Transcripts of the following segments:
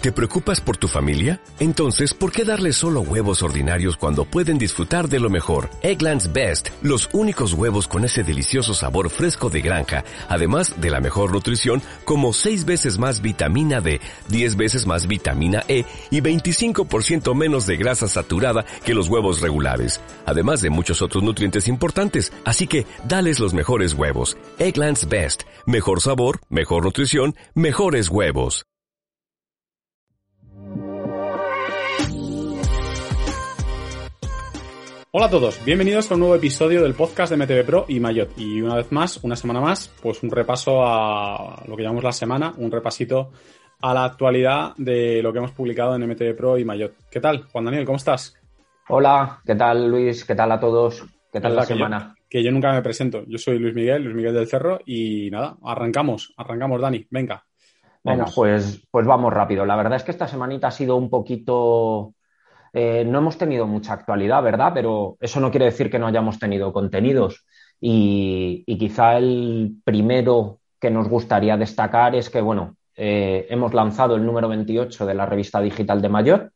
¿Te preocupas por tu familia? Entonces, ¿por qué darles solo huevos ordinarios cuando pueden disfrutar de lo mejor? Eggland's Best, los únicos huevos con ese delicioso sabor fresco de granja, además de la mejor nutrición, como 6 veces más vitamina D, 10 veces más vitamina E y 25% menos de grasa saturada que los huevos regulares, además de muchos otros nutrientes importantes. Así que, dales los mejores huevos. Eggland's Best, mejor sabor, mejor nutrición, mejores huevos. Hola a todos, bienvenidos a un nuevo episodio del podcast de MTV Pro y Mayot. Y una vez más, una semana más, pues un repaso a lo que llamamos la semana, un repasito a la actualidad de lo que hemos publicado en MTV Pro y Mayot. ¿Qué tal, Juan Daniel? ¿Cómo estás? Hola, ¿qué tal Luis? ¿Qué tal a todos? ¿Qué tal la semana? que yo nunca me presento. Yo soy Luis Miguel, Luis Miguel del Cerro y nada, arrancamos, arrancamos Dani, venga. Bueno, pues, pues vamos rápido. La verdad es que esta semanita ha sido un poquito eh, no hemos tenido mucha actualidad, ¿verdad? Pero eso no quiere decir que no hayamos tenido contenidos. Y, quizá el primero que nos gustaría destacar es que, bueno, eh, hemos lanzado el número 28 de la revista digital de Mayor,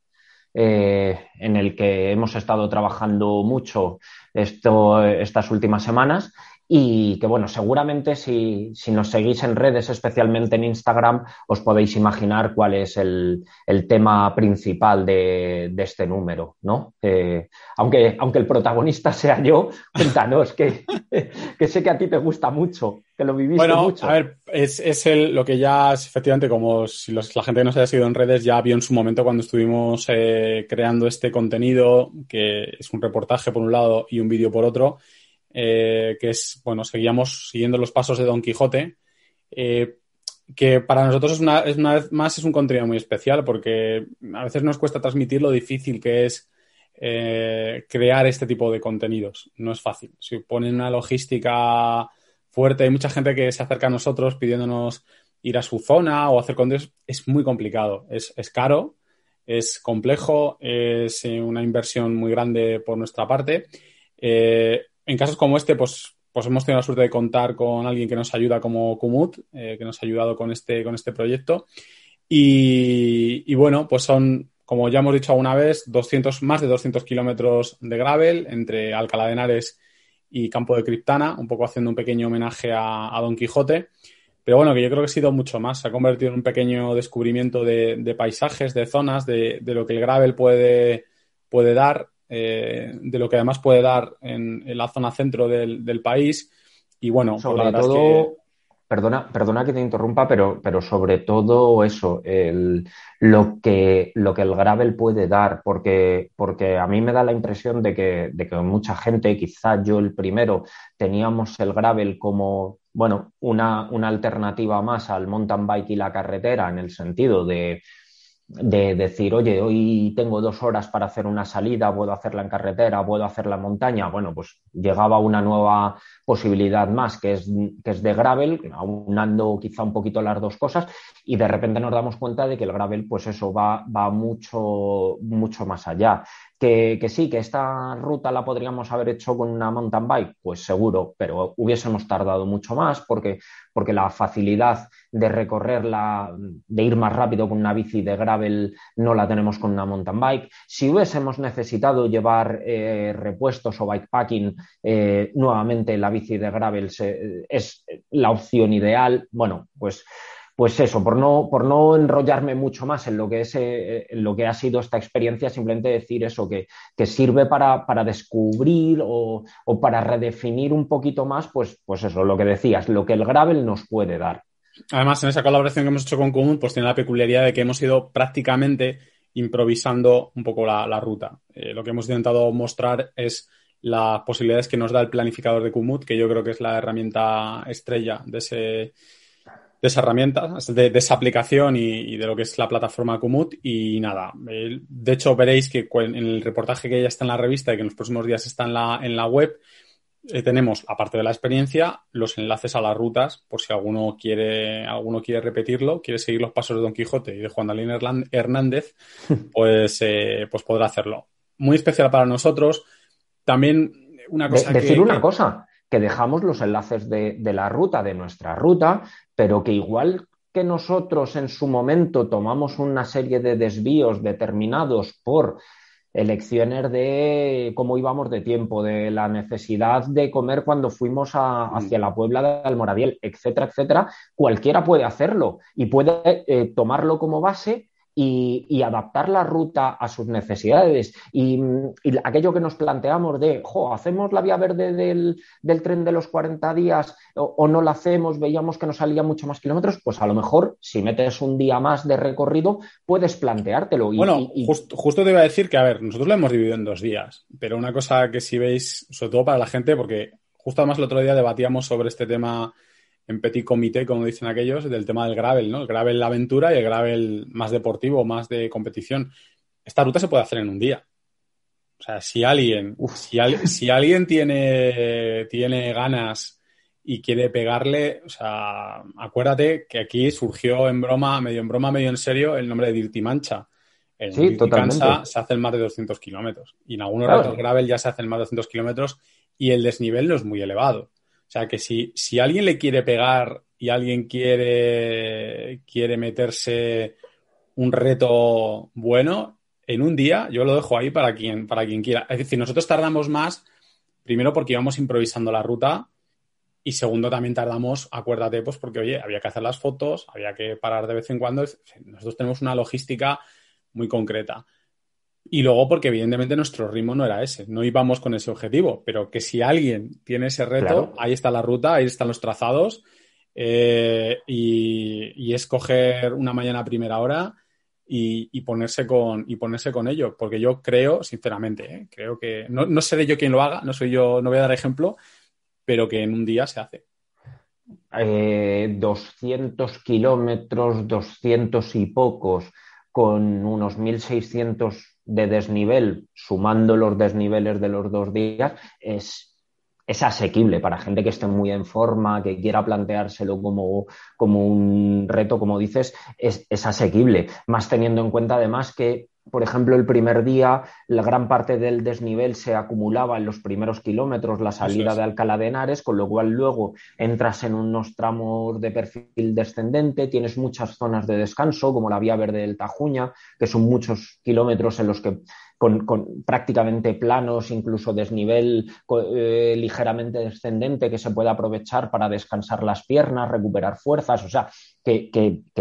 eh, en el que hemos estado trabajando mucho estas últimas semanas y que bueno, seguramente si, nos seguís en redes, especialmente en Instagram, os podéis imaginar cuál es el, tema principal de, este número, ¿no? aunque, aunque el protagonista sea yo, cuéntanos, que, que, sé que a ti te gusta mucho, que lo viviste bueno, A ver, es, el, lo que ya, efectivamente, como si la gente que nos haya seguido en redes ya vio en su momento cuando estuvimos eh, creando este contenido, que es un reportaje por un lado y un vídeo por otro, eh, que es, bueno, seguíamos siguiendo los pasos de Don Quijote, eh, que para nosotros es una, vez más es un contenido muy especial porque a veces nos cuesta transmitir lo difícil que es eh, crear este tipo de contenidos. No es fácil. Si ponen una logística fuerte, hay mucha gente que se acerca a nosotros pidiéndonos ir a su zona o hacer contenidos. Es muy complicado, es, caro, es complejo, es una inversión muy grande por nuestra parte en casos como este, pues, pues hemos tenido la suerte de contar con alguien que nos ayuda como Kumut, eh, que nos ha ayudado con este, con este proyecto. Y, bueno, pues son, como ya hemos dicho alguna vez, 200, más de 200 kilómetros de gravel entre Alcalá de Henares y Campo de Criptana, un poco haciendo un pequeño homenaje a, Don Quijote. Pero bueno, que yo creo que ha sido mucho más. Se ha convertido en un pequeño descubrimiento de, paisajes, de zonas, de, de, lo que el gravel puede, puede dar eh, de lo que además puede dar en, la zona centro del, país. Y bueno, pues sobre todo, perdona, perdona que te interrumpa, pero, pero sobre todo eso, lo, que, lo que el gravel puede dar, porque, porque a mí me da la impresión de que, mucha gente, quizá yo el primero, teníamos el gravel como bueno, una, una alternativa más al mountain bike y la carretera en el sentido de de decir, oye, hoy tengo dos horas para hacer una salida, puedo hacerla en carretera, puedo hacerla en montaña, bueno, pues llegaba una nueva posibilidad más que es, que es de gravel, aunando quizá un poquito las dos cosas, y de repente nos damos cuenta de que el gravel, pues eso va, va mucho, mucho más allá. Que, sí, que esta ruta la podríamos haber hecho con una mountain bike, pues seguro, pero hubiésemos tardado mucho más porque, la facilidad de recorrerla, de ir más rápido con una bici de gravel, no la tenemos con una mountain bike. Si hubiésemos necesitado llevar eh, repuestos o bikepacking, eh, nuevamente la bici de gravel es la opción ideal. Bueno, pues pues eso, por no, por no enrollarme mucho más en lo, que eh, lo que ha sido esta experiencia, simplemente decir eso, que, sirve para, descubrir o, para redefinir un poquito más, pues, pues eso, lo que decías, lo que el gravel nos puede dar. Además, en esa colaboración que hemos hecho con Común, pues tiene la peculiaridad de que hemos ido prácticamente improvisando un poco la, ruta. Eh, lo que hemos intentado mostrar es las posibilidades que nos da el planificador de Kumut, que yo creo que es la herramienta estrella de ese, de esa herramienta, de, esa aplicación y, de lo que es la plataforma comut Y nada, de hecho veréis que en el reportaje que ya está en la revista y que en los próximos días está en la, en la web, eh, tenemos, aparte de la experiencia, los enlaces a las rutas, por si alguno quiere, alguno quiere repetirlo, quiere seguir los pasos de Don Quijote y de Juan Dalín Hernández, pues, eh, pues podrá hacerlo. Muy especial para nosotros. También una cosa. que, decir una cosa que dejamos los enlaces de, la ruta, de nuestra ruta, pero que igual que nosotros en su momento tomamos una serie de desvíos determinados por elecciones de cómo íbamos de tiempo, de la necesidad de comer cuando fuimos mm. hacia la Puebla de Almoradiel, etcétera, etcétera, cualquiera puede hacerlo y puede eh, tomarlo como base y, adaptar la ruta a sus necesidades. Y, aquello que nos planteamos de, jo, hacemos la vía verde del, tren de los 40 días o, no la hacemos, veíamos que nos salía mucho más kilómetros, pues a lo mejor si metes un día más de recorrido, puedes planteártelo. bueno, justo te iba a decir que, a ver, nosotros lo hemos dividido en dos días, pero una cosa que si veis, sobre todo para la gente, porque justo además el otro día debatíamos sobre este tema en petit comité, como dicen aquellos, del tema del gravel, ¿no? El gravel aventura y el gravel más deportivo, más de competición. Esta ruta se puede hacer en un día. O sea, si alguien, si, alguien tiene, tiene ganas y quiere pegarle, o sea, acuérdate que aquí surgió en broma, medio en broma, medio en serio, el nombre de Dirty Mancha. En sí, Mancha se hacen más de 200 kilómetros y en algunos ratos gravel ya se hacen más de 200 kilómetros y el desnivel no es muy elevado. O sea que si, si alguien le quiere pegar y alguien quiere, quiere meterse un reto bueno, en un día yo lo dejo ahí para quien, para quien quiera. Es decir, nosotros tardamos más, primero porque íbamos improvisando la ruta y segundo también tardamos, acuérdate, pues porque, oye, había que hacer las fotos, había que parar de vez en cuando. Nosotros tenemos una logística muy concreta. Y luego porque evidentemente nuestro ritmo no era ese, no íbamos con ese objetivo, pero que si alguien tiene ese reto, ahí está la ruta, ahí están los trazados eh, y, y, escoger una mañana a primera hora y, ponerse con, y ponerse con ello, porque yo creo, sinceramente, eh, creo que no, no de yo quién lo haga, no soy yo, no voy a dar ejemplo, pero que en un día se hace. 200 eh, kilómetros, 200 y pocos, con unos 1.600 de desnivel, sumando los desniveles de los dos días, es, es asequible para gente que esté muy en forma, que quiera planteárselo como, como un reto, como dices, es, es asequible. Más teniendo en cuenta además que por ejemplo, el primer día la gran parte del desnivel se acumulaba en los primeros kilómetros, la salida de Alcalá de Henares, con lo cual luego entras en unos tramos de perfil descendente, tienes muchas zonas de descanso, como la Vía Verde del Tajuña, que son muchos kilómetros en los que con, prácticamente planos, incluso desnivel eh, ligeramente descendente que se puede aprovechar para descansar las piernas, recuperar fuerzas, o sea, que,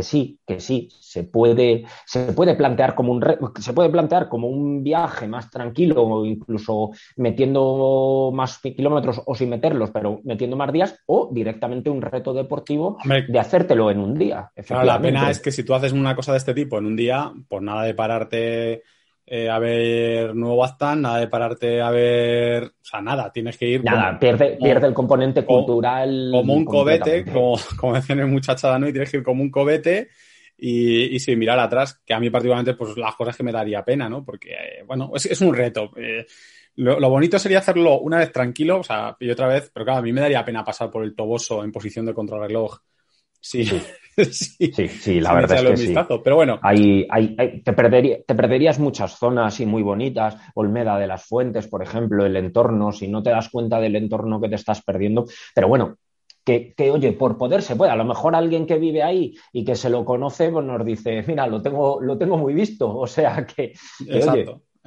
sí, que sí, se puede, se puede plantear como un se puede plantear como un viaje más tranquilo, o incluso metiendo más kilómetros o sin meterlos, pero metiendo más días, o directamente un reto deportivo de hacértelo en un día. la pena es que si tú haces una cosa de este tipo en un día, por nada de pararte eh, a ver nuevo Baztán, nada de pararte a ver, o sea, nada, tienes que ir. Nada, pierde, pierde el componente cultural. Como un cobete, como, como decían el Muchachada, ¿no? y tienes que ir como un cobete y, y, sin mirar atrás, que a mí particularmente, pues las cosas que me daría pena, ¿no? Porque, eh, bueno, es, es, un reto. Eh, lo, lo, bonito sería hacerlo una vez tranquilo, o sea, y otra vez, pero claro, a mí me daría pena pasar por el toboso en posición de contrarreloj. sí. sí, sí, la verdad es que sí. pero bueno. Hay, hay, te, te, perderías muchas zonas y muy bonitas, Olmeda de las Fuentes, por ejemplo, el entorno, si no te das cuenta del entorno que te estás perdiendo. Pero bueno, que, oye, por poder se puede. A lo mejor alguien que vive ahí y que se lo conoce, pues nos dice, mira, lo tengo, lo tengo muy visto. O sea que,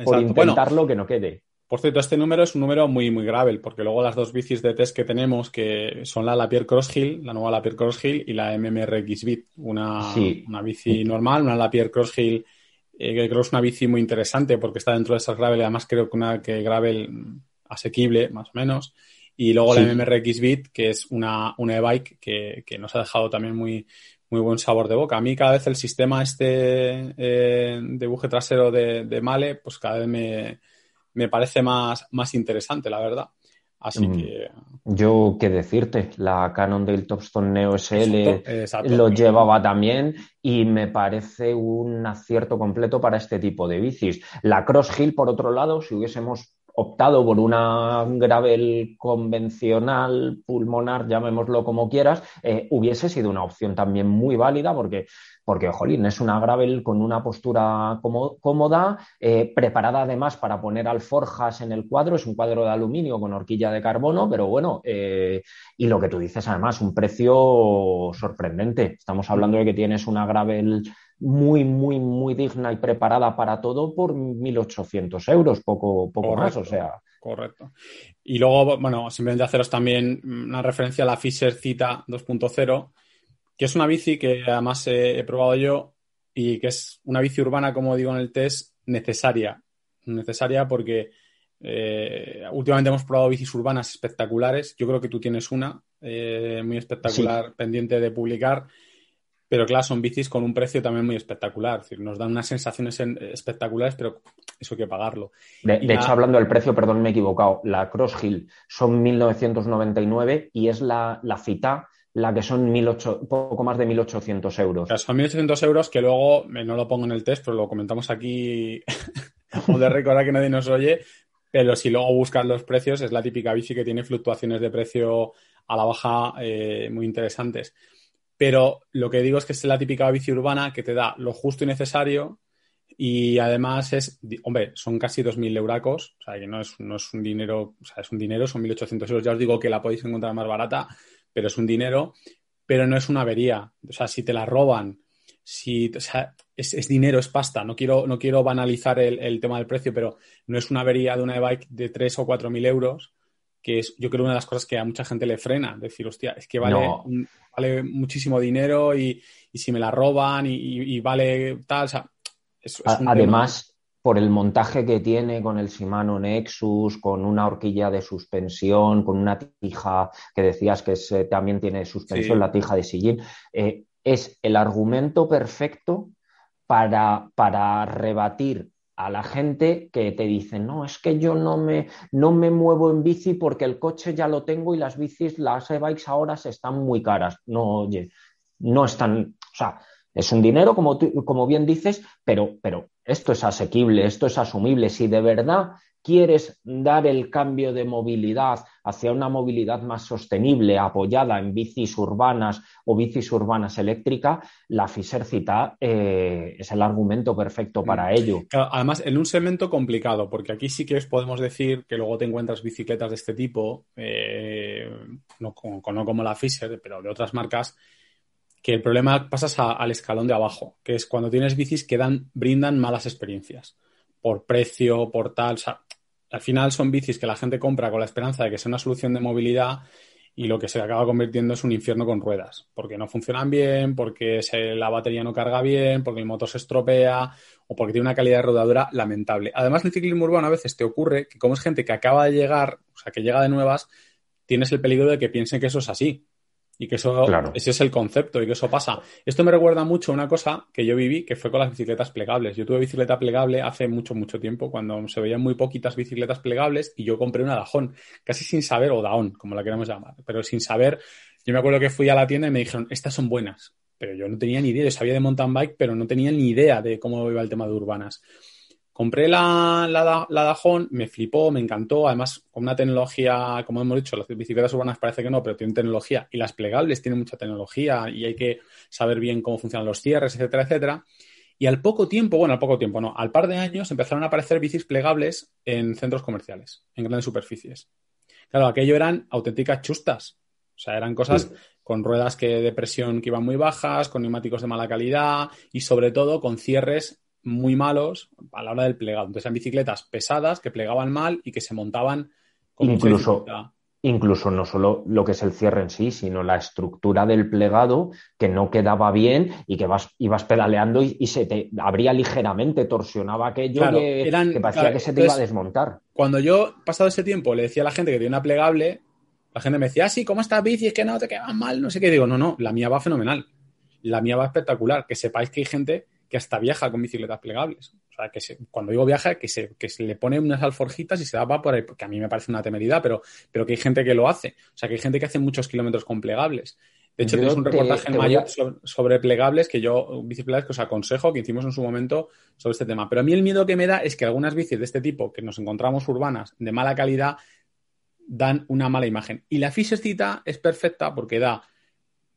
por intentarlo que no quede. Por cierto, este número es un número muy, muy grave, porque luego las dos bicis de test que tenemos, que son la Lapierre Crosshill, la nueva Lapierre Crosshill y la MMRX Bit, una, una, bici normal, una Lapierre Crosshill, eh, que creo que es una bici muy interesante porque está dentro de esas gravel, y además creo que una que gravel asequible, más o menos. Y luego la MMRX Bit, que es una, una e-bike que, que nos ha dejado también muy, muy buen sabor de boca. A mí cada vez el sistema este eh, de buje trasero de, de Male, pues cada vez me me parece más, más interesante, la verdad. Así que. Yo, qué decirte, la Canon del Topstone Neo SL lo llevaba también y me parece un acierto completo para este tipo de bicis. La Cross Hill, por otro lado, si hubiésemos optado por una gravel convencional, pulmonar, llamémoslo como quieras, eh, hubiese sido una opción también muy válida porque porque, jolín, es una gravel con una postura cómoda, eh, preparada además para poner alforjas en el cuadro, es un cuadro de aluminio con horquilla de carbono, pero bueno, eh, y lo que tú dices además, un precio sorprendente. Estamos hablando de que tienes una gravel muy, muy, muy digna y preparada para todo por 1.800 euros, poco, poco más, o sea. Correcto. Y luego, bueno, simplemente haceros también una referencia a la Fisher Cita 2.0 que es una bici que además he, probado yo y que es una bici urbana, como digo en el test, necesaria. Necesaria porque eh, últimamente hemos probado bicis urbanas espectaculares. Yo creo que tú tienes una eh, muy espectacular pendiente de publicar. Pero claro, son bicis con un precio también muy espectacular. Es decir, nos dan unas sensaciones eh, espectaculares, pero eso hay que pagarlo. De, hecho, hablando del precio, perdón, me he equivocado. La Cross Hill son 1999 y es la, cita la que son poco más de 1.800 euros. son 1.800 euros que luego, no lo pongo en el test, pero lo comentamos aquí, o de recordar que nadie nos oye, pero si luego buscas los precios, es la típica bici que tiene fluctuaciones de precio a la baja eh, muy interesantes. Pero lo que digo es que es la típica bici urbana que te da lo justo y necesario y además es, hombre, son casi 2.000 euracos, o sea que no no es un dinero, o sea, es un dinero, son 1.800 euros, ya os digo que la podéis encontrar más barata, pero es un dinero, pero no es una avería. O sea, si te la roban, si, es, dinero, es pasta. No quiero, no quiero banalizar el, tema del precio, pero no es una avería de una e-bike de 3 o 4 mil euros, que es yo creo una de las cosas que a mucha gente le frena. Decir, hostia, es que vale, vale muchísimo dinero y, si me la roban y, vale tal, o sea, es, Además por el montaje que tiene con el Shimano Nexus, con una horquilla de suspensión, con una tija que decías que eh, también tiene suspensión, la tija de sillín, eh, es el argumento perfecto para, para rebatir a la gente que te dice, no, es que yo no me, no me muevo en bici porque el coche ya lo tengo y las bicis, las e-bikes ahora están muy caras. No, oye, no están, o sea, es un dinero, como, como bien dices, pero, pero esto es asequible, esto es asumible. Si de verdad quieres dar el cambio de movilidad hacia una movilidad más sostenible, apoyada en bicis urbanas o bicis urbanas eléctricas, la Fisercita eh, es el argumento perfecto para mm. ello. además, en un segmento complicado, porque aquí sí que podemos decir que luego te encuentras bicicletas de este tipo, eh, no, como, no como la Fisher, pero de otras marcas, que el problema pasas al escalón de abajo, que es cuando tienes bicis que dan, brindan malas experiencias, por precio, por tal. O sea, al final son bicis que la gente compra con la esperanza de que sea una solución de movilidad y lo que se acaba convirtiendo es un infierno con ruedas, porque no funcionan bien, porque la batería no carga bien, porque el motor se estropea o porque tiene una calidad de rodadura lamentable. Además, en el ciclismo urbano a veces te ocurre que como es gente que acaba de llegar, o sea, que llega de nuevas, tienes el peligro de que piensen que eso es así, y que eso, ese es el concepto y que eso pasa. Esto me recuerda mucho a una cosa que yo viví, que fue con las bicicletas plegables. Yo tuve bicicleta plegable hace mucho, mucho tiempo, cuando se veían muy poquitas bicicletas plegables y yo compré una Dajón, casi sin saber, o Daón, como la queramos llamar, pero sin saber. Yo me acuerdo que fui a la tienda y me dijeron, estas son buenas. Pero yo no tenía ni idea, yo sabía de mountain bike, pero no tenía ni idea de cómo iba el tema de urbanas. Compré la, la, Dajón, me flipó, me encantó. Además, con una tecnología, como hemos dicho, las bicicletas urbanas parece que no, pero tienen tecnología y las plegables tienen mucha tecnología y hay que saber bien cómo funcionan los cierres, etcétera, etcétera. Y al poco tiempo, bueno, al poco tiempo no, al par de años empezaron a aparecer bicis plegables en centros comerciales, en grandes superficies. Claro, aquello eran auténticas chustas. O sea, eran cosas con ruedas que, de presión que iban muy bajas, con neumáticos de mala calidad y sobre todo con cierres muy malos a la hora del plegado. Entonces eran bicicletas pesadas que plegaban mal y que se montaban con incluso, incluso no solo lo que es el cierre en sí, sino la estructura del plegado que no quedaba bien y que vas, ibas pedaleando y, se te abría ligeramente, torsionaba aquello que, parecía que se te iba a desmontar. Cuando yo, pasado ese tiempo, le decía a la gente que tenía una plegable, la gente me decía, ah, sí, ¿cómo estás bici? Es que no, te quedas mal, no sé qué. digo, no, no, la mía va fenomenal. La mía va espectacular. Que sepáis que hay gente que hasta viaja con bicicletas plegables. O sea, que cuando digo viaja, que se, que se le pone unas alforjitas y se da por ahí, que a mí me parece una temeridad, pero, pero que hay gente que lo hace. O sea, que hay gente que hace muchos kilómetros con plegables. De hecho, tenemos un reportaje en mayor sobre, plegables que yo, bicicletas que os aconsejo, que hicimos en su momento sobre este tema. Pero a mí el miedo que me da es que algunas bicis de este tipo que nos encontramos urbanas, de mala calidad, dan una mala imagen. Y la Fisestita es perfecta porque da,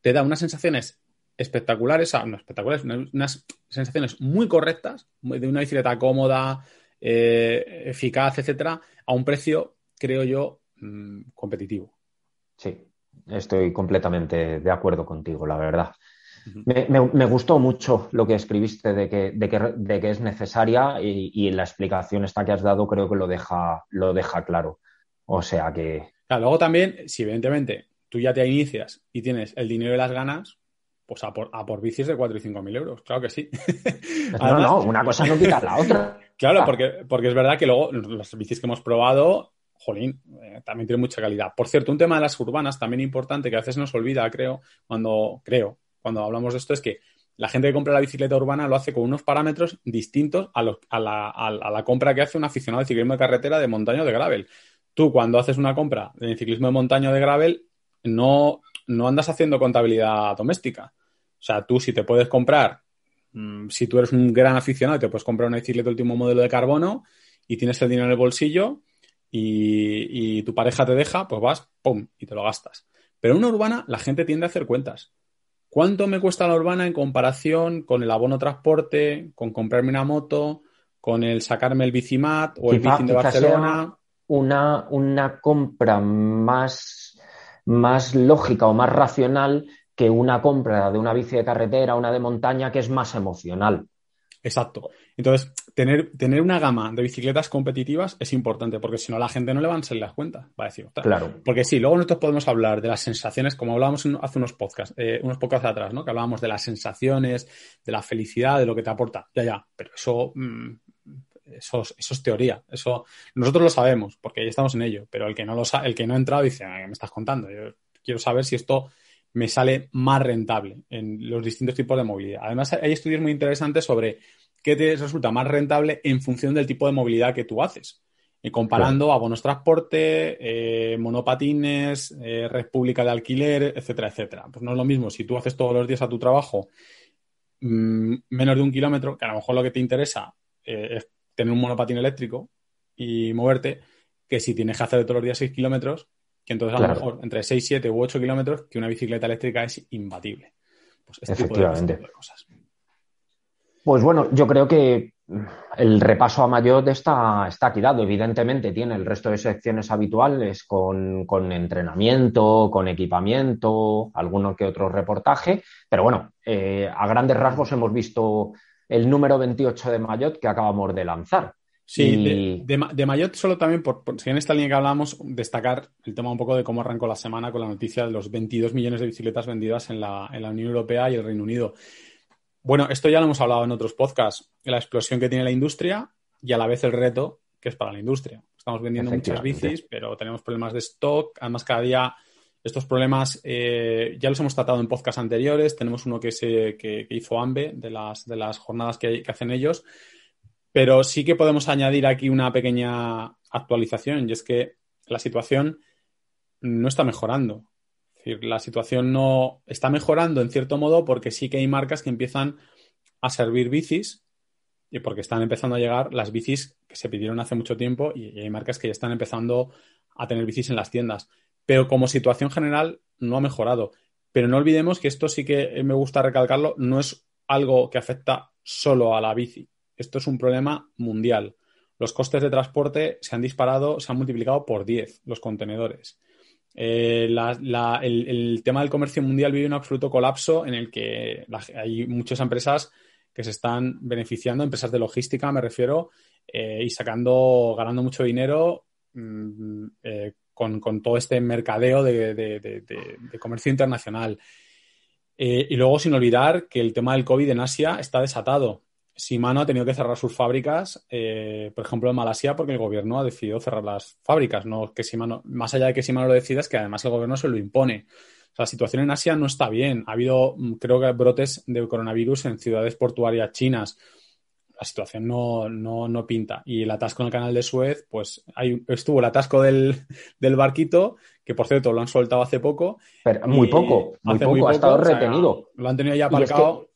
te da unas sensaciones espectaculares, espectaculares, unas sensaciones muy correctas, de una bicicleta cómoda, eh, eficaz, etcétera, a un precio, creo yo, mm, competitivo. Sí, estoy completamente de acuerdo contigo, la verdad. me, gustó mucho lo que escribiste de que, de que, es necesaria y, la explicación esta que has dado creo que lo deja, lo deja claro. O sea que... luego también, si evidentemente tú ya te inicias y tienes el dinero y las ganas, pues a por, a bicis de 4 y 5 mil euros, claro que sí. no, no, una cosa no quita la otra. claro, porque, es verdad que luego las bicis que hemos probado, jolín, eh, también tienen mucha calidad. Por cierto, un tema de las urbanas también importante que a veces nos olvida, creo, cuando, creo, cuando hablamos de esto, es que la gente que compra la bicicleta urbana lo hace con unos parámetros distintos a, la, compra que hace un aficionado de ciclismo de carretera, de montaña de gravel. Tú, cuando haces una compra de ciclismo de montaña de gravel, no, no andas haciendo contabilidad doméstica o sea, tú si te puedes comprar, mm, si tú eres un gran aficionado, te puedes comprar una bicicleta último modelo de carbono y tienes el dinero en el bolsillo y, tu pareja te deja, pues vas, ¡pum!, y te lo gastas. Pero en una urbana la gente tiende a hacer cuentas. ¿Cuánto me cuesta la urbana en comparación con el abono transporte, con comprarme una moto, con el sacarme el bicimat o el bici de Barcelona? Una, una compra más, más lógica o más racional que una compra de una bici de carretera, una de montaña, que es más emocional. Exacto. Entonces, tener, tener una gama de bicicletas competitivas es importante, porque si no, la gente no le van a salir las cuentas, va a decir. Claro. Porque sí, luego nosotros podemos hablar de las sensaciones, como hablábamos hace unos podcasts, eh, unos podcasts atrás, ¿no? Que hablábamos de las sensaciones, de la felicidad, de lo que te aporta. Ya, ya. Pero eso. Mm, eso, es teoría. Eso, nosotros lo sabemos, porque ya estamos en ello. Pero el que no lo el que no ha entrado dice, ah, me estás contando? Yo quiero saber si esto me sale más rentable en los distintos tipos de movilidad. Además, hay estudios muy interesantes sobre qué te resulta más rentable en función del tipo de movilidad que tú haces. Y eh, comparando a bonos transporte, eh, monopatines, eh, red pública de alquiler, etcétera, etcétera. Pues no es lo mismo si tú haces todos los días a tu trabajo mm, menos de un kilómetro, que a lo mejor lo que te interesa eh, es tener un monopatín eléctrico y moverte, que si tienes que hacer todos los días 6 kilómetros que entonces a lo mejor entre 6, 7 u 8 kilómetros que una bicicleta eléctrica es imbatible. Pues este Efectivamente. Este pues bueno, yo creo que el repaso a Mayotte está, está aquí dado. Evidentemente tiene el resto de secciones habituales con, entrenamiento, con equipamiento, alguno que otro reportaje. Pero bueno, eh, a grandes rasgos hemos visto el número 28 de Mayotte que acabamos de lanzar. Sí, de, de, Mayotte solo también, por, en esta línea que hablamos, destacar el tema un poco de cómo arrancó la semana con la noticia de los 22 millones de bicicletas vendidas en la, Unión Europea y el Reino Unido. Bueno, esto ya lo hemos hablado en otros podcasts, la explosión que tiene la industria y a la vez el reto que es para la industria. Estamos vendiendo muchas bicis, pero tenemos problemas de stock, además cada día estos problemas eh, ya los hemos tratado en podcasts anteriores. Tenemos uno que, se, que, hizo AMBE de las, jornadas que, hacen ellos. Pero sí que podemos añadir aquí una pequeña actualización y es que la situación no está mejorando. la situación no está mejorando en cierto modo porque sí que hay marcas que empiezan a servir bicis y porque están empezando a llegar las bicis que se pidieron hace mucho tiempo y hay marcas que ya están empezando a tener bicis en las tiendas. Pero como situación general no ha mejorado. Pero no olvidemos que esto sí que me gusta recalcarlo, no es algo que afecta solo a la bici. Esto es un problema mundial. Los costes de transporte se han disparado, se han multiplicado por 10 los contenedores. Eh, el, tema del comercio mundial vive un absoluto colapso en el que hay muchas empresas que se están beneficiando, empresas de logística me refiero, eh, y sacando, ganando mucho dinero mm, eh, con, todo este mercadeo de comercio internacional. y luego, sin olvidar que el tema del COVID en Asia está desatado. Shimano ha tenido que cerrar sus fábricas, eh, por ejemplo, en Malasia, porque el gobierno ha decidido cerrar las fábricas. No que Shimano, más allá de que Shimano lo decida, es que además el gobierno se lo impone. la situación en Asia no está bien. Ha habido, mm, creo que, brotes de coronavirus en ciudades portuarias chinas. La situación no, no, no pinta. Y el atasco en el canal de Suez, pues hay, estuvo el atasco del, barquito, que por cierto lo han soltado hace poco. Pero muy poco, muy poco, ha estado retenido. Lo han tenido ya aparcado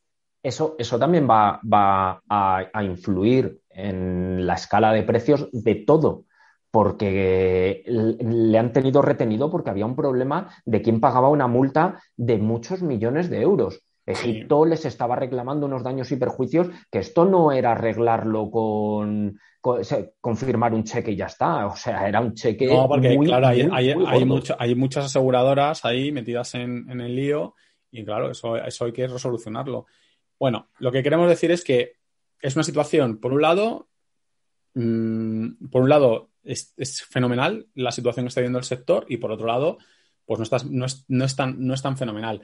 eso, eso también va, va a, influir en la escala de precios de todo, porque le han tenido retenido porque había un problema de quién pagaba una multa de muchos millones de euros. Egipto les estaba reclamando unos daños y perjuicios que esto no era arreglarlo con, confirmar firmar un cheque y ya está. O sea, era un cheque. No, porque claro, hay, hay, muchas aseguradoras ahí metidas en, el lío y claro, eso, eso hay que resolucionarlo. Bueno, lo que queremos decir es que es una situación, por un lado, mm, por un lado es, fenomenal la situación que está viviendo el sector y por otro lado, pues no, no, es, no, es tan, no es fenomenal.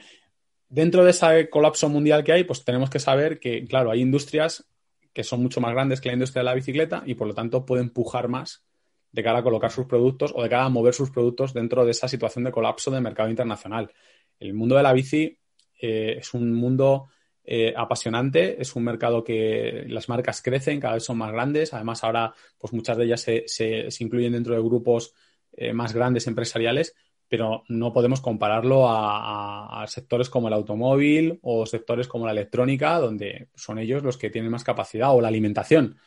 Dentro de ese colapso mundial que hay, pues tenemos que saber que, claro, hay industrias que son mucho más grandes que la industria de la bicicleta y por lo tanto pueden empujar más de cara a colocar sus productos o de cara a mover sus productos dentro de esa situación de colapso del mercado internacional. El mundo de la bici eh, es un mundo eh, apasionante. Es un mercado que las marcas crecen, cada vez son más grandes. Además, ahora pues muchas de ellas se, se, incluyen dentro de grupos eh, más grandes empresariales, pero no podemos compararlo a, sectores como el automóvil o sectores como la electrónica, donde son ellos los que tienen más capacidad, o la alimentación.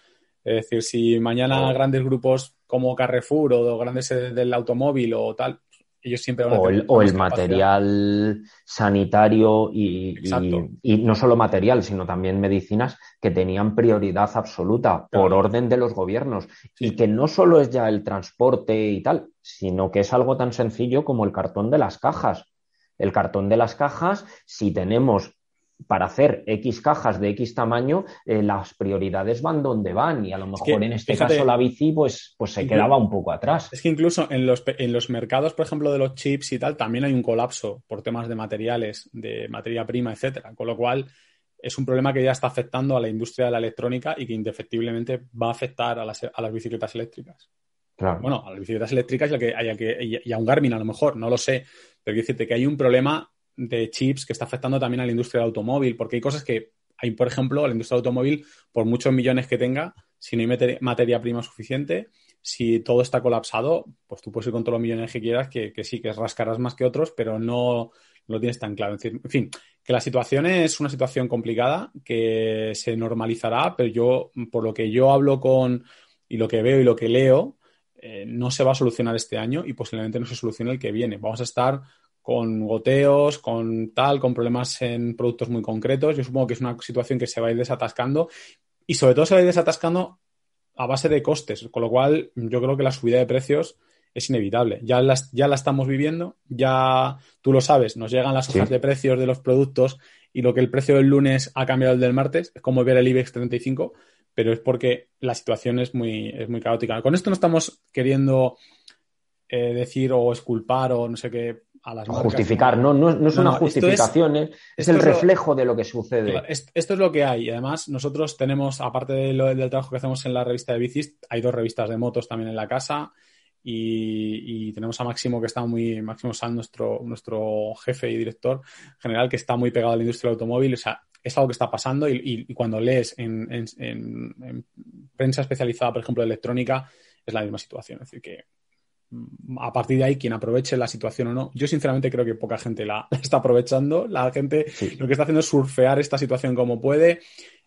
Es decir, si mañana grandes grupos como Carrefour o grandes del automóvil o tal o el, material sanitario y, y, no solo material, sino también medicinas que tenían prioridad absoluta por orden de los gobiernos y que no solo es ya el transporte y tal, sino que es algo tan sencillo como el cartón de las cajas. El cartón de las cajas, si tenemos para hacer X cajas de X tamaño, eh, las prioridades van donde van y a lo mejor en este caso la bici pues, pues se quedaba un poco atrás. Es que incluso en los, en los mercados, por ejemplo, de los chips y tal, también hay un colapso por temas de materiales, de materia prima, etcétera, con lo cual es un problema que ya está afectando a la industria de la electrónica y que indefectiblemente va a afectar a las, a las bicicletas eléctricas. Claro. Bueno, a las bicicletas eléctricas y a, que, un Garmin a lo mejor, no lo sé, pero decirte que hay un problema de chips que está afectando también a la industria del automóvil, porque hay cosas que hay, por ejemplo, la industria del automóvil, por muchos millones que tenga, si no hay materia, prima suficiente, si todo está colapsado, pues tú puedes ir con todos los millones que quieras, que, sí, que rascarás más que otros, pero no, lo tienes tan claro. En fin, que la situación es una situación complicada, que se normalizará, pero yo, por lo que yo hablo con y lo que veo y lo que leo, eh, no se va a solucionar este año y posiblemente no se solucione el que viene. Vamos a estar con goteos, con tal, con problemas en productos muy concretos. Yo supongo que es una situación que se va a ir desatascando y sobre todo se va a ir desatascando a base de costes, con lo cual yo creo que la subida de precios es inevitable. Ya la, ya la estamos viviendo, ya tú lo sabes, nos llegan las hojas de precios de los productos y lo que el precio del lunes ha cambiado el del martes, es como ver el IBEX 35, pero es porque la situación es muy, es muy caótica. Con esto no estamos queriendo eh, decir o esculpar o no sé qué a las Justificar, no, no, no es una justificación, ¿eh? es, el reflejo de lo que sucede. Esto es lo que hay. Además, nosotros tenemos, aparte de lo, del trabajo que hacemos en la revista de bicis, hay dos revistas de motos también en la casa. Y, tenemos a Máximo que está muy, Máximo San, nuestro, nuestro jefe y director general, que está muy pegado a la industria del automóvil. O sea, es algo que está pasando y, cuando lees en, prensa especializada, por ejemplo, electrónica, es la misma situación. Es decir, que, a partir de ahí quien aproveche la situación o no. Yo sinceramente creo que poca gente la, está aprovechando. La gente lo que está haciendo es surfear esta situación como puede.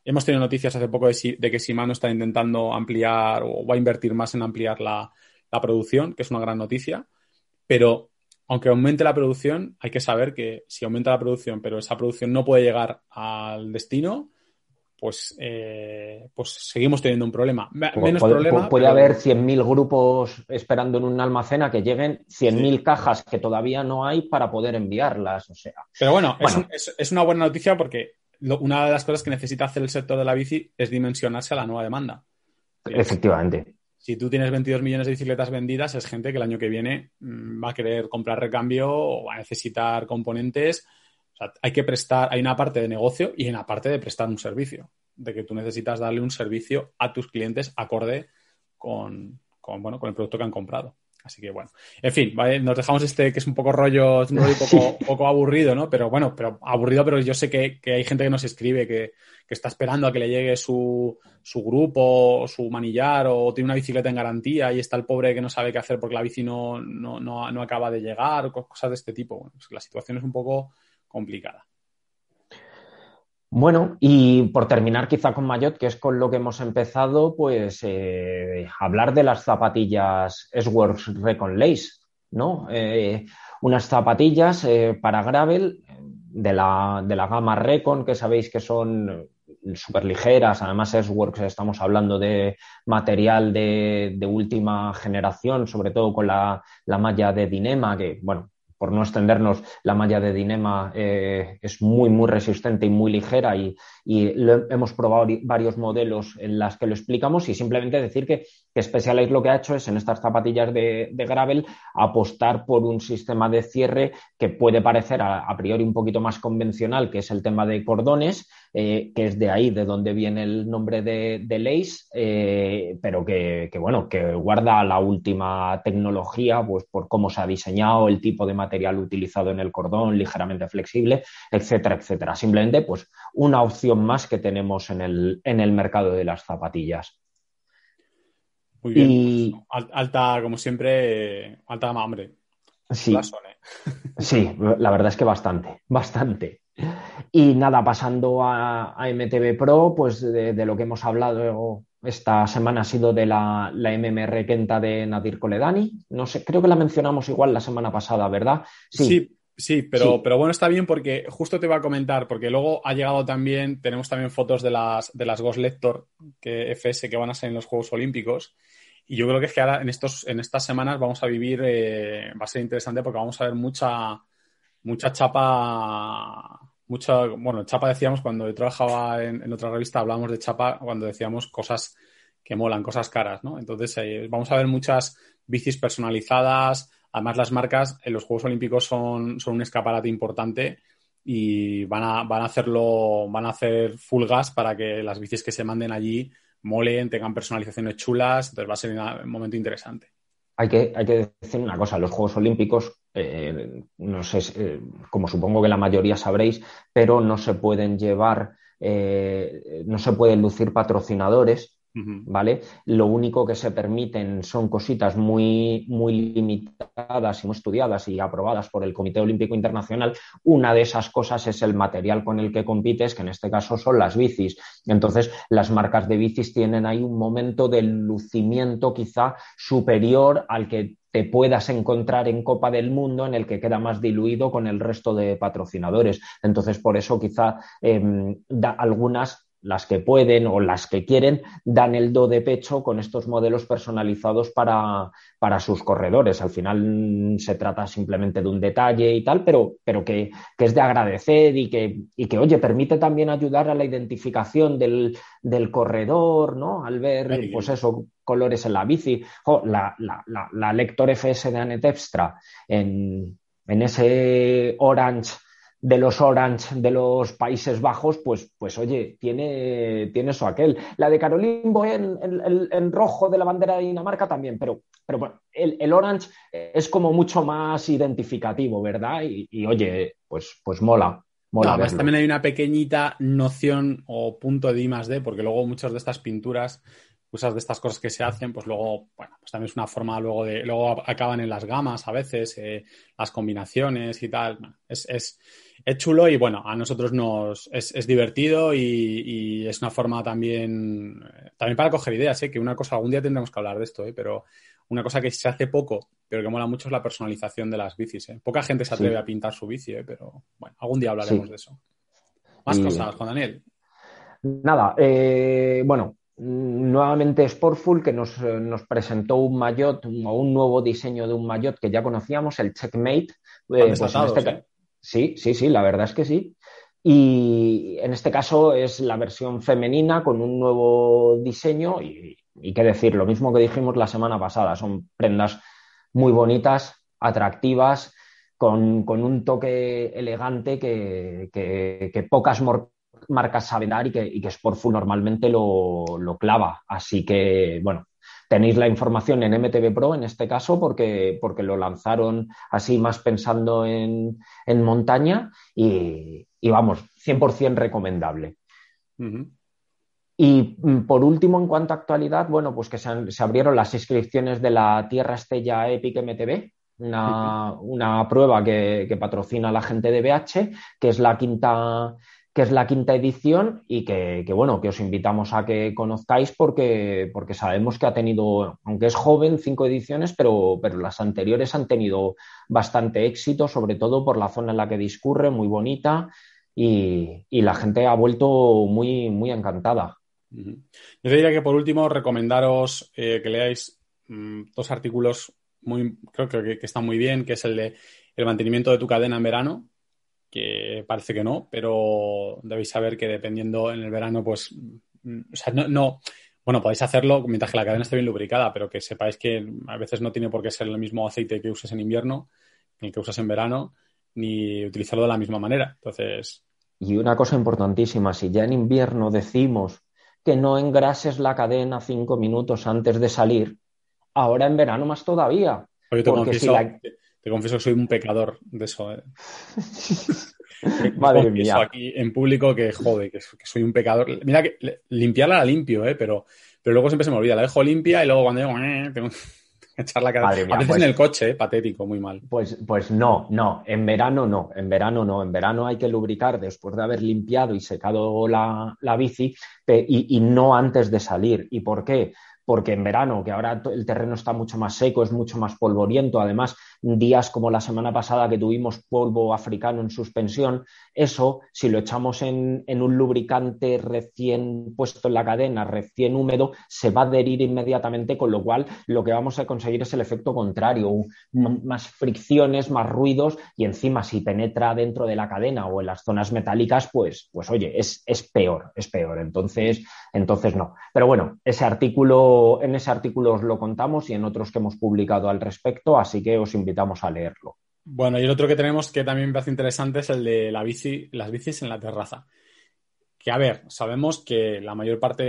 Hemos tenido noticias hace poco de, de que Shimano está intentando ampliar o va a invertir más en ampliar la, la, producción, que es una gran noticia. Pero aunque aumente la producción, hay que saber que si aumenta la producción, pero esa producción no puede llegar al destino, pues, eh, pues seguimos teniendo un problema. Menos puede, problema, puede haber 100.000 grupos esperando en un almacén a que lleguen 100.000 cajas que todavía no hay para poder enviarlas. O sea. Pero bueno, Es, una buena noticia porque una de las cosas que necesita hacer el sector de la bici es dimensionarse a la nueva demanda. Efectivamente. Si tú tienes 22 millones de bicicletas vendidas, es gente que el año que viene mm, va a querer comprar recambio o va a necesitar componentes hay que prestar, hay una parte de negocio y la parte de prestar un servicio, de que tú necesitas darle un servicio a tus clientes acorde con, el producto que han comprado. Así que bueno, en fin, nos dejamos este que es un poco rollo, un poco, poco, aburrido, ¿no? Pero bueno, pero aburrido, pero yo sé que, hay gente que nos escribe, que, está esperando a que le llegue su, su grupo, su manillar, o tiene una bicicleta en garantía y está el pobre que no sabe qué hacer porque la bici no, acaba de llegar, o cosas de este tipo. Pues la situación es un poco complicada. Bueno, y por terminar quizá con Mayotte, que es con lo que hemos empezado, pues eh, hablar de las zapatillas S-Works Recon Lace, ¿no? Eh, unas zapatillas eh, para gravel de la, gama Recon, que sabéis que son súper ligeras, además S-Works estamos hablando de material de, última generación, sobre todo con la, la malla de Dinema, que bueno, por no extendernos, la malla de Dinema eh, es muy, muy resistente y muy ligera y, hemos probado varios modelos en las que lo explicamos y simplemente decir que, que lo que ha hecho es en estas zapatillas de, gravel apostar por un sistema de cierre que puede parecer a priori un poquito más convencional, que es el tema de cordones, eh, que es de ahí, de donde viene el nombre de, de Lace, eh, pero que, bueno, que guarda la última tecnología, pues por cómo se ha diseñado, el tipo de material utilizado en el cordón, ligeramente flexible, etcétera, etcétera. Simplemente, pues, una opción más que tenemos en el, mercado de las zapatillas. Muy bien. Pues, alta, como siempre, alta hambre Sí. ¿eh? sí, la verdad es que bastante, bastante. Y nada, pasando a, MTV Pro, pues de, lo que hemos hablado esta semana ha sido de la, la MMR Kenta de Nadir Koledani. No sé, creo que la mencionamos igual la semana pasada, ¿verdad? Sí. sí. pero, pero bueno, está bien porque justo te iba a comentar, porque luego ha llegado también, tenemos también fotos de las, de las Ghost Lector que, FS que van a ser en los Juegos Olímpicos. Y yo creo que es que ahora en, estos, en estas semanas vamos a vivir, eh, va a ser interesante porque vamos a ver mucha, mucha chapa mucha, bueno, chapa decíamos cuando trabajaba en, otra revista, hablábamos de chapa cuando decíamos cosas que molan, cosas caras, ¿no? Entonces eh, vamos a ver muchas bicis personalizadas, además las marcas en los Juegos Olímpicos son, son un escaparate importante y van a, van a hacerlo, van a hacer full gas para que las bicis que se manden allí molen, tengan personalizaciones chulas, entonces va a ser un momento interesante hay que, hay que decir una cosa, los Juegos Olímpicos, eh, no sé, eh, como supongo que la mayoría sabréis, pero no se pueden llevar, eh, no se pueden lucir patrocinadores ¿Vale? Lo único que se permiten son cositas muy, muy limitadas y muy estudiadas y aprobadas por el Comité Olímpico Internacional. Una de esas cosas es el material con el que compites, que en este caso son las bicis. Entonces, las marcas de bicis tienen ahí un momento de lucimiento quizá superior al que te puedas encontrar en Copa del Mundo en el que queda más diluido con el resto de patrocinadores. Entonces, por eso quizá em, da, algunas las que pueden o las que quieren, dan el do de pecho con estos modelos personalizados para, para sus corredores. Al final mm, se trata simplemente de un detalle y tal, pero, pero que, es de agradecer y que, y que, oye, permite también ayudar a la identificación del, del corredor, ¿no? Al ver, pues eso, colores en la bici. Jo, la, la, lector FS de Anet en, en ese orange de los Orange de los Países Bajos, pues, pues oye, tiene, tiene eso aquel. La de Caroline en, rojo de la bandera de Dinamarca también, pero, pero bueno, el, el Orange es como mucho más identificativo, ¿verdad? Y, oye, pues, pues mola. también hay una pequeñita noción o punto de I más D, porque luego muchas de estas pinturas muchas de estas cosas que se hacen, pues luego, bueno, pues también es una forma luego de, luego acaban en las gamas a veces, eh, las combinaciones y tal. es, es chulo y bueno, a nosotros nos es, divertido y, es una forma también, también para coger ideas, ¿eh? que una cosa, algún día tendremos que hablar de esto, ¿eh? pero una cosa que se hace poco, pero que mola mucho es la personalización de las bicis. ¿eh? Poca gente se atreve a pintar su bici, ¿eh? pero bueno, algún día hablaremos de eso. Más cosas, Juan Daniel. Nada, bueno, nuevamente Sportful, que nos, presentó un maillot o un, nuevo diseño de un maillot que ya conocíamos, el Checkmate. Sí, sí, sí, la verdad es que sí. Y en este caso es la versión femenina con un nuevo diseño y, y qué decir, lo mismo que dijimos la semana pasada, son prendas muy bonitas, atractivas, con, un toque elegante que, pocas marcas saben dar y que, y que Sportful normalmente lo, clava. Así que, bueno, Tenéis la información en MTV Pro en este caso porque, porque lo lanzaron así más pensando en, en montaña y, vamos, 100% recomendable. Y mm, por último, en cuanto a actualidad, bueno, pues que se, abrieron las inscripciones de la Tierra Estella Epic MTB, una, prueba que, que, patrocina la gente de BH, que es la quinta que es la quinta edición y que, bueno, que os invitamos a que conozcáis porque, porque sabemos que ha tenido, aunque es joven, cinco ediciones, pero, pero las anteriores han tenido bastante éxito, sobre todo por la zona en la que discurre, muy bonita, y, la gente ha vuelto muy, muy encantada. Yo te diría que por último recomendaros eh, que leáis mm, dos artículos muy, creo, que, que, están muy bien, que es el de el mantenimiento de tu cadena en verano, que parece que no, pero debéis saber que dependiendo en el verano, pues, mm, o sea, no, bueno, podéis hacerlo mientras que la cadena esté bien lubricada, pero que sepáis que a veces no tiene por qué ser el mismo aceite que uses en invierno, el que usas en verano, ni utilizarlo de la misma manera. Entonces. Y una cosa importantísima, si ya en invierno decimos que no engrases la cadena cinco minutos antes de salir, ahora en verano más todavía. porque si la... Te confieso que soy un pecador de eso. ¿eh? Madre mía. aquí en público que jode, que, soy un pecador. Mira que limpiarla la limpio, ¿eh? pero, pero luego siempre se me olvida. La dejo limpia y luego cuando digo, eh, tengo que echar la cara. a veces pues- en el coche, ¿eh? patético, muy mal. Pues, pues no, no. En verano no, en verano no. En verano hay que lubricar después de haber limpiado y secado la, bici y no antes de salir. ¿Y por qué? Porque en verano, que ahora el terreno está mucho más seco, es mucho más polvoriento, además días como la semana pasada que tuvimos polvo africano en suspensión, eso, si lo echamos en, un lubricante recién puesto en la cadena, recién húmedo, se va a adherir inmediatamente, con lo cual lo que vamos a conseguir es el efecto contrario, mm. más fricciones, más ruidos y encima si penetra dentro de la cadena o en las zonas metálicas, pues, pues oye, es, es peor, es peor. Entonces, entonces no. Pero bueno, ese artículo, en ese artículo os lo contamos y en otros que hemos publicado al respecto, así que os invito a leerlo. Bueno, y el otro que tenemos que también me parece interesante es el de la bici, las bicis en la terraza. Que a ver, sabemos que la mayor parte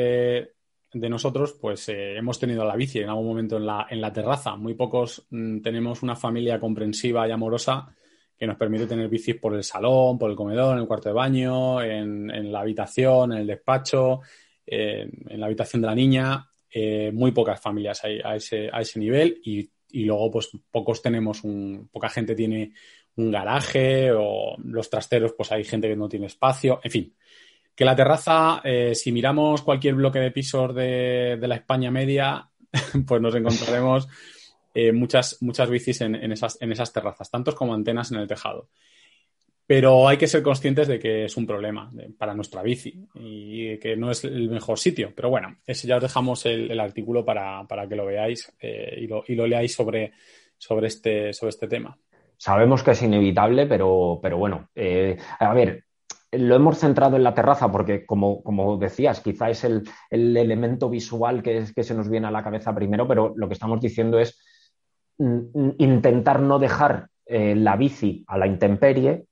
de nosotros, pues eh, hemos tenido la bici en algún momento en la, en la terraza. Muy pocos mm, tenemos una familia comprensiva y amorosa que nos permite tener bicis por el salón, por el comedor, en el cuarto de baño, en, la habitación, en el despacho, en la habitación de la niña. Eh, muy pocas familias hay a ese, a ese nivel y y luego pues pocos tenemos un, poca gente tiene un garaje o los trasteros pues hay gente que no tiene espacio, en fin. Que la terraza, eh, si miramos cualquier bloque de pisos de, la España media, pues nos encontraremos eh, muchas, muchas bicis en, en, esas, en esas terrazas, tantos como antenas en el tejado. Pero hay que ser conscientes de que es un problema para nuestra bici y que no es el mejor sitio. Pero bueno, ese ya os dejamos el, artículo para, que lo veáis eh, y, lo, leáis sobre, sobre, este, sobre este tema. Sabemos que es inevitable, pero, pero bueno, eh, a ver, lo hemos centrado en la terraza porque, como, decías, quizá es el, elemento visual que, que, se nos viene a la cabeza primero, pero lo que estamos diciendo es mm, mm, intentar no dejar eh, la bici a la intemperie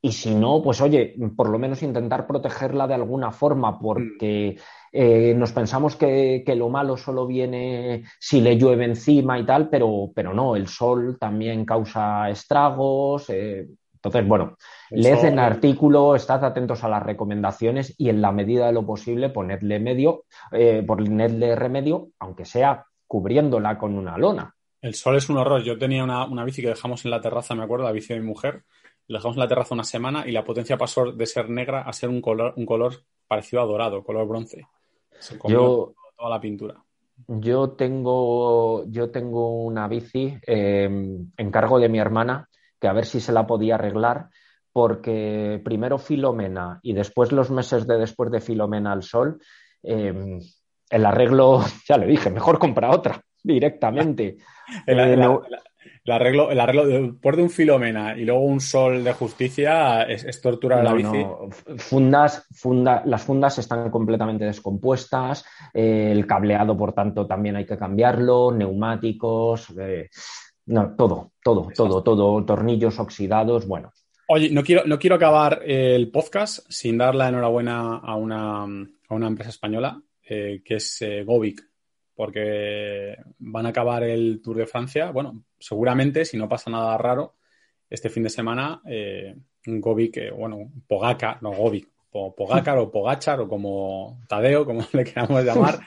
y si no, pues oye, por lo menos intentar protegerla de alguna forma, mm. porque eh, nos pensamos que, lo malo solo viene si le llueve encima y tal, pero, pero no, el sol también causa estragos. Eh, entonces, bueno, leed el artículo, estad atentos a las recomendaciones y en la medida de lo posible ponedle medio, eh, ponedle remedio, aunque sea cubriéndola con una lona. El sol es un horror. Yo tenía una, bici que dejamos en la terraza, me acuerdo, la bici de mi mujer. La dejamos en la terraza una semana y la potencia pasó de ser negra a ser un color, un color parecido a dorado, color bronce. Se comió toda la pintura. Yo tengo, yo tengo una bici eh, en cargo de mi hermana, que a ver si se la podía arreglar, porque primero Filomena y después los meses de después de Filomena al sol, em, el arreglo, ya le dije, mejor compra otra directamente. Eh, el, arreglo, el arreglo eh, por de un Filomena y luego un sol de justicia es, tortura la bici. Fundas, las fundas están completamente descompuestas, eh, el cableado, por tanto, también hay que cambiarlo, neumáticos, todo, todo, todo, todo, tornillos oxidados, bueno. Oye, no quiero, no quiero acabar el podcast sin dar la enhorabuena a una, empresa española que es Gobic Govic porque van a acabar el Tour de Francia. Bueno, seguramente, si no pasa nada raro, este fin de semana, eh, un Gobi que, bueno, Pogaca, no o Pogacar o Pogachar o como Tadeo, como le queramos llamar,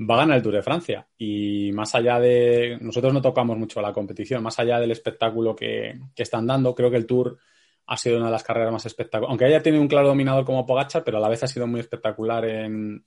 va a ganar el Tour de Francia. Y más allá de. Nosotros no tocamos mucho la competición, más allá del espectáculo que están dando, creo que el Tour ha sido una de las carreras más espectaculares. Aunque ella tiene un claro dominador como pogacha pero a la vez ha sido muy espectacular en,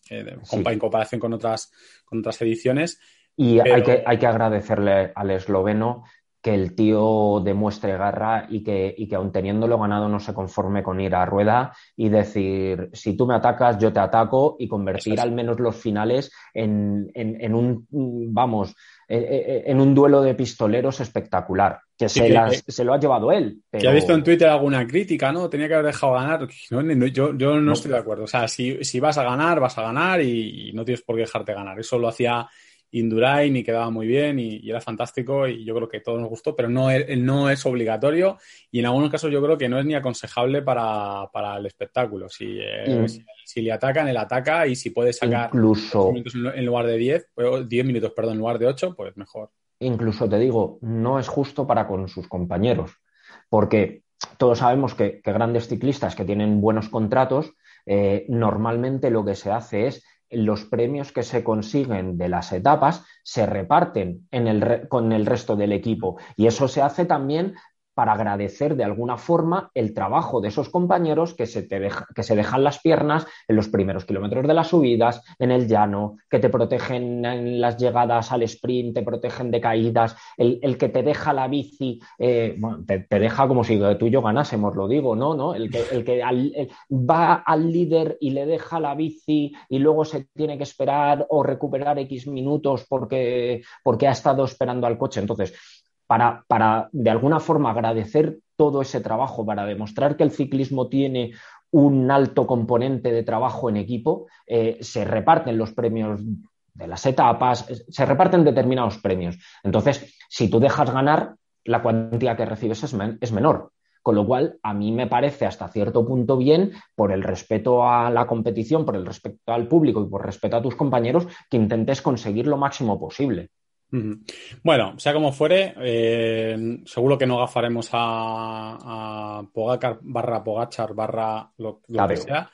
comparación con otras, con otras ediciones. Y hay, que, hay que agradecerle al esloveno que el tío demuestre garra y que, que aun teniéndolo ganado no se conforme con ir a rueda y decir, si tú me atacas, yo te ataco y convertir al menos los finales en, en, un, vamos, e, e, e, en, un duelo de pistoleros espectacular, que, se, se, lo ha llevado él. Que ha visto en Twitter alguna crítica, ¿no? Tenía que haber dejado ganar. yo, yo no, estoy de acuerdo. O sea, si, vas a ganar, vas a ganar y, y no tienes por qué dejarte ganar. Eso lo hacía Indurain y quedaba muy bien y, era fantástico y yo creo que todo nos gustó, pero no, no es obligatorio y en algunos casos yo creo que no es ni aconsejable para, el espectáculo. Eh, mm. Si, si, le atacan, él ataca y si puede sacar Incluso... en lugar de 10, 10 minutos perdón, en lugar de 8, pues mejor. Incluso te digo, no es justo para con sus compañeros, porque todos sabemos que, grandes ciclistas que tienen buenos contratos, eh, normalmente lo que se hace es los premios que se consiguen de las etapas se reparten con el resto del equipo. Y eso se hace también para agradecer de alguna forma el trabajo de esos compañeros que se, que se dejan las piernas en los primeros kilómetros de las subidas, en el llano, que te protegen en las llegadas al sprint, te protegen de caídas, el, que te deja la bici, eh, te, deja como si tú y yo ganásemos, lo digo, ¿no? ¿No? El que, va al líder y le deja la bici y luego se tiene que esperar o recuperar X minutos porque, porque ha estado esperando al coche. Entonces, para, de alguna forma agradecer todo ese trabajo, para demostrar que el ciclismo tiene un alto componente de trabajo en equipo, eh, se reparten los premios de las etapas, se reparten determinados premios. Entonces, si tú dejas ganar, la cuantía que recibes es, es menor. Con lo cual, a mí me parece hasta cierto punto bien, por el respeto a la competición, por el respeto al público y por respeto a tus compañeros, que intentes conseguir lo máximo posible. Bueno, sea como fuere, eh, seguro que no gafaremos a, Pogacar barra Pogachar barra lo, que sea.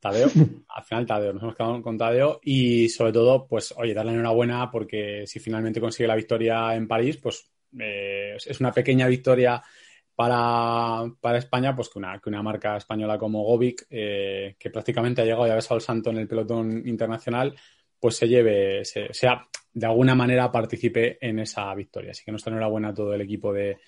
Tadeo, al final Tadeo, nos hemos quedado con Tadeo y sobre todo, pues oye, darle enhorabuena porque si finalmente consigue la victoria en París, pues eh, es una pequeña victoria para, España, pues que una, que una marca española como Govic, eh, que prácticamente ha llegado y ha besado el santo en el pelotón internacional, pues se lleve, se, sea de alguna manera participe en esa victoria. Así que nos enhorabuena a todo el equipo de,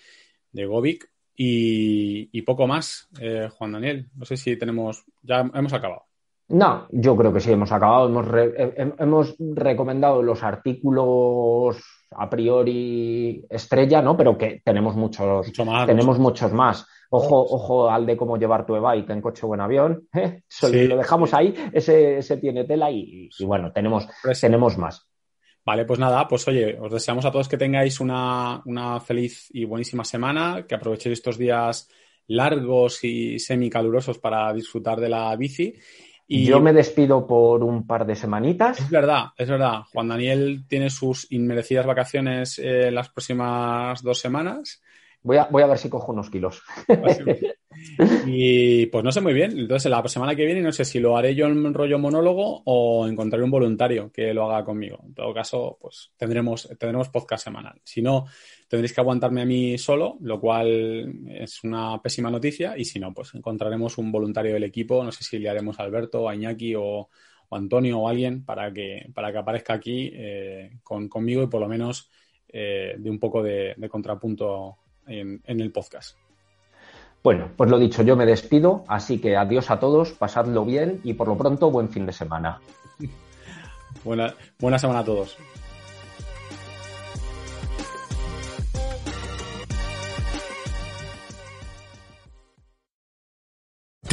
de Govic y, poco más, eh, Juan Daniel. No sé si tenemos, ya hemos acabado. No, yo creo que sí, hemos acabado. Hemos, eh, hemos recomendado los artículos a priori estrella, ¿no? Pero que tenemos muchos, Mucho más, tenemos muchos más. Ojo, ojo al de cómo llevar tu e-bike en coche o en avión. ¿eh? lo dejamos ahí, ese, tiene tela y, y bueno, tenemos, pues tenemos más. Vale, pues nada, pues oye, os deseamos a todos que tengáis una, una feliz y buenísima semana, que aprovechéis estos días largos y semicalurosos para disfrutar de la bici. Y... Yo me despido por un par de semanitas. Es verdad, es verdad. Juan Daniel tiene sus inmerecidas vacaciones en eh, las próximas dos semanas. Voy a, voy a ver si cojo unos kilos. y pues no sé muy bien. Entonces, la semana que viene no sé si lo haré yo en rollo monólogo o encontraré un voluntario que lo haga conmigo. En todo caso, pues tendremos, tendremos podcast semanal. Si no, tendréis que aguantarme a mí solo, lo cual es una pésima noticia. Y si no, pues encontraremos un voluntario del equipo. No sé si le haremos a Alberto, a Iñaki o, o Antonio o alguien para que, para que aparezca aquí eh, con, conmigo y por lo menos eh, de un poco de contrapunto en, el podcast. Bueno, pues lo dicho, yo me despido, así que adiós a todos, pasadlo bien y por lo pronto buen fin de semana. buena semana a todos.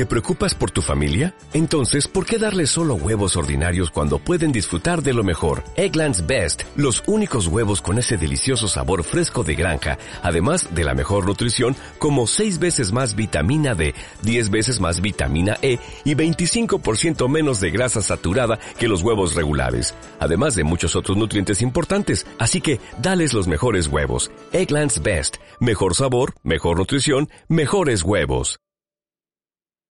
¿Te preocupas por tu familia? Entonces, ¿por qué darles solo huevos ordinarios cuando pueden disfrutar de lo mejor? Eggland's Best, los únicos huevos con ese delicioso sabor fresco de granja, además de la mejor nutrición, como 6 veces más vitamina D, 10 veces más vitamina E y 25% menos de grasa saturada que los huevos regulares, además de muchos otros nutrientes importantes. Así que, dales los mejores huevos. Eggland's Best, mejor sabor, mejor nutrición, mejores huevos.